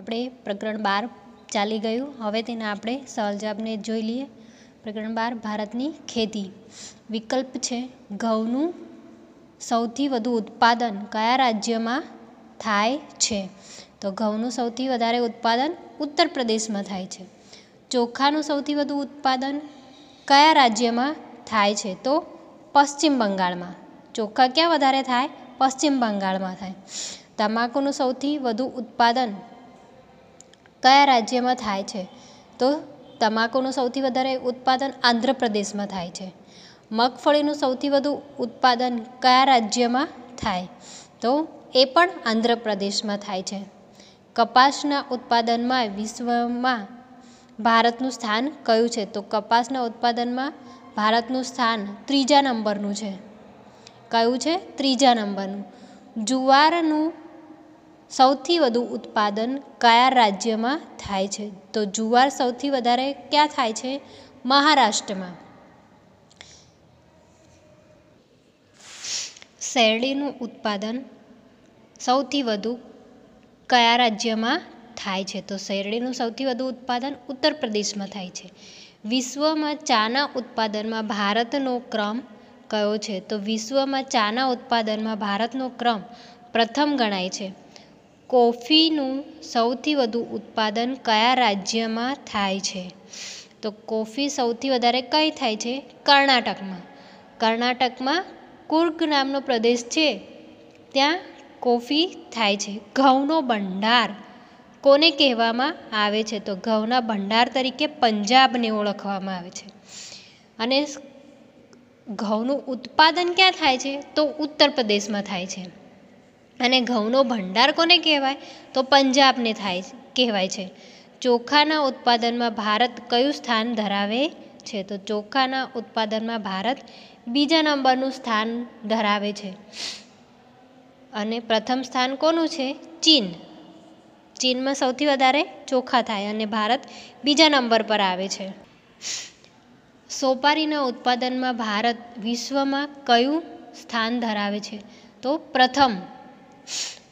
આપણે પ્રકરણ બાર ચાલી ગયું હવે તેના આપણે સવાલ જવાબને જોઈ લઈએ પ્રકરણ બાર ભારતની ખેતી વિકલ્પ છે ઘઉંનું સૌથી વધુ ઉત્પાદન કયા રાજ્યમાં થાય છે તો ઘઉંનું સૌથી વધારે ઉત્પાદન ઉત્તર પ્રદેશમાં થાય છે ચોખાનું સૌથી વધુ ઉત્પાદન કયા રાજ્યમાં થાય છે તો પશ્ચિમ બંગાળમાં ચોખા ક્યાં વધારે થાય પશ્ચિમ બંગાળમાં થાય તમાકુનું સૌથી વધુ ઉત્પાદન કયા રાજ્યમાં થાય છે તો તમાકુનું સૌથી વધારે ઉત્પાદન આંધ્રપ્રદેશમાં થાય છે મગફળીનું સૌથી વધુ ઉત્પાદન કયા રાજ્યમાં થાય તો એ પણ આંધ્રપ્રદેશમાં થાય છે કપાસના ઉત્પાદનમાં વિશ્વમાં ભારતનું સ્થાન કયું છે તો કપાસના ઉત્પાદનમાં ભારતનું સ્થાન ત્રીજા નંબરનું છે કયું છે ત્રીજા નંબરનું જુવારનું સૌથી વધુ ઉત્પાદન કયા રાજ્યમાં થાય છે તો જુવાર સૌથી વધારે ક્યાં થાય છે મહારાષ્ટ્રમાં શેરડીનું ઉત્પાદન સૌથી વધુ કયા રાજ્યમાં થાય છે તો શેરડીનું સૌથી વધુ ઉત્પાદન ઉત્તર પ્રદેશમાં થાય છે વિશ્વમાં ચાના ઉત્પાદનમાં ભારતનો ક્રમ કયો છે તો વિશ્વમાં ચાના ઉત્પાદનમાં ભારતનો ક્રમ પ્રથમ ગણાય છે કોફીનું સૌથી વધુ ઉત્પાદન કયા રાજ્યમાં થાય છે તો કોફી સૌથી વધારે કઈ થાય છે કર્ણાટકમાં કર્ણાટકમાં કુર્ગ નામનો પ્રદેશ છે ત્યાં કોફી થાય છે ઘઉંનો ભંડાર કોને કહેવામાં આવે છે તો ઘઉંના ભંડાર તરીકે પંજાબને ઓળખવામાં આવે છે અને ઘઉંનું ઉત્પાદન ક્યાં થાય છે તો ઉત્તર પ્રદેશમાં થાય છે અને ઘઉંનો ભંડાર કોને કહેવાય તો પંજાબને થાય કહેવાય છે ચોખાના ઉત્પાદનમાં ભારત કયું સ્થાન ધરાવે છે તો ચોખાના ઉત્પાદનમાં ભારત બીજા નંબરનું સ્થાન ધરાવે છે અને પ્રથમ સ્થાન કોનું છે ચીન ચીનમાં સૌથી વધારે ચોખા થાય અને ભારત બીજા નંબર પર આવે છે સોપારીના ઉત્પાદનમાં ભારત વિશ્વમાં કયું સ્થાન ધરાવે છે તો પ્રથમ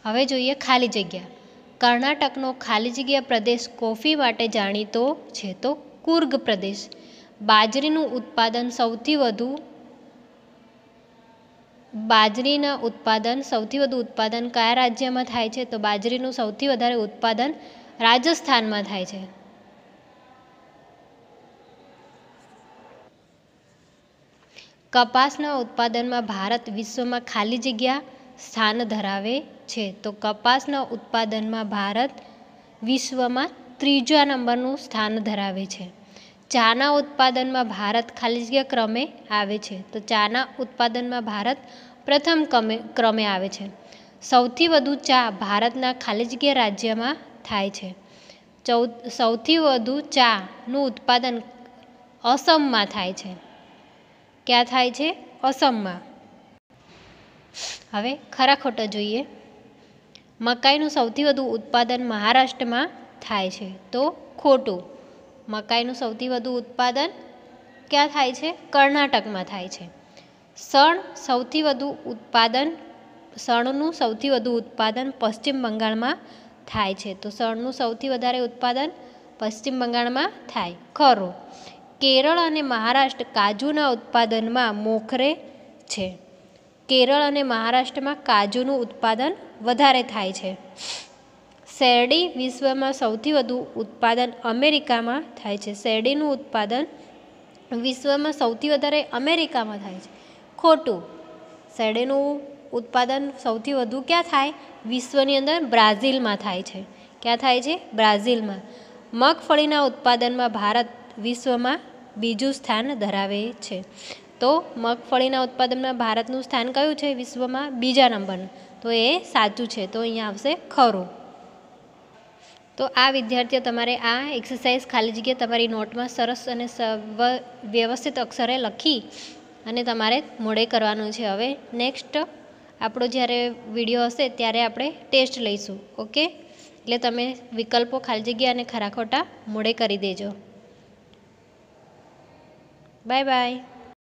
હવે જોઈએ ખાલી જગ્યા કર્ણાટકનો ખાલી જગ્યા પ્રદેશ કોફી માટે જાણીતો છે તો કુર્ગ પ્રદેશ બાજરીનું ઉત્પાદન સૌથી વધુ બાજરીના ઉત્પાદન સૌથી વધુ ઉત્પાદન કયા રાજ્યમાં થાય છે તો બાજરીનું સૌથી વધારે ઉત્પાદન રાજસ્થાનમાં થાય છે કપાસના ઉત્પાદનમાં ભારત વિશ્વમાં ખાલી જગ્યા સ્થાન ધરાવે છે તો કપાસના ઉત્પાદનમાં ભારત વિશ્વમાં ત્રીજા નંબરનું સ્થાન ધરાવે છે ચાના ઉત્પાદનમાં ભારત ખાલી ક્રમે આવે છે તો ચાના ઉત્પાદનમાં ભારત પ્રથમ ક્રમે ક્રમે આવે છે સૌથી વધુ ચા ભારતના ખાલીજગીય રાજ્યમાં થાય છે ચૌદ સૌથી વધુ ચાનું ઉત્પાદન અસમમાં થાય છે ક્યાં થાય છે અસમમાં હવે ખરા ખોટા જોઈએ મકાઈનું સૌથી વધુ ઉત્પાદન મહારાષ્ટ્રમાં થાય છે તો ખોટું મકાઈનું સૌથી વધુ ઉત્પાદન ક્યાં થાય છે કર્ણાટકમાં થાય છે સણ સૌથી વધુ ઉત્પાદન સણનું સૌથી વધુ ઉત્પાદન પશ્ચિમ બંગાળમાં થાય છે તો સણનું સૌથી વધારે ઉત્પાદન પશ્ચિમ બંગાળમાં થાય ખરું કેરળ અને મહારાષ્ટ્ર કાજુના ઉત્પાદનમાં મોખરે છે કેરળ અને મહારાષ્ટ્રમાં કાજુનું ઉત્પાદન વધારે થાય છે શેરડી વિશ્વમાં સૌથી વધુ ઉત્પાદન અમેરિકામાં થાય છે શેરડીનું ઉત્પાદન વિશ્વમાં સૌથી વધારે અમેરિકામાં થાય છે ખોટું શેરડીનું ઉત્પાદન સૌથી વધુ ક્યાં થાય વિશ્વની અંદર બ્રાઝિલમાં થાય છે ક્યાં થાય છે બ્રાઝિલમાં મગફળીના ઉત્પાદનમાં ભારત વિશ્વમાં બીજું સ્થાન ધરાવે છે તો મગફળીના ઉત્પાદનમાં ભારતનું સ્થાન કયું છે વિશ્વમાં બીજા નંબર તો એ સાચું છે તો અહીંયા આવશે ખરું તો આ વિદ્યાર્થીઓ તમારે આ એક્સરસાઇઝ ખાલી જગ્યાએ તમારી નોટમાં સરસ અને વ્યવસ્થિત અક્ષરે લખી અને તમારે મોડે કરવાનું છે હવે નેક્સ્ટ આપણો જ્યારે વિડીયો હશે ત્યારે આપણે ટેસ્ટ લઈશું ઓકે એટલે તમે વિકલ્પો ખાલી જગ્યા અને ખરાખોટા મોડે કરી દેજો બાય બાય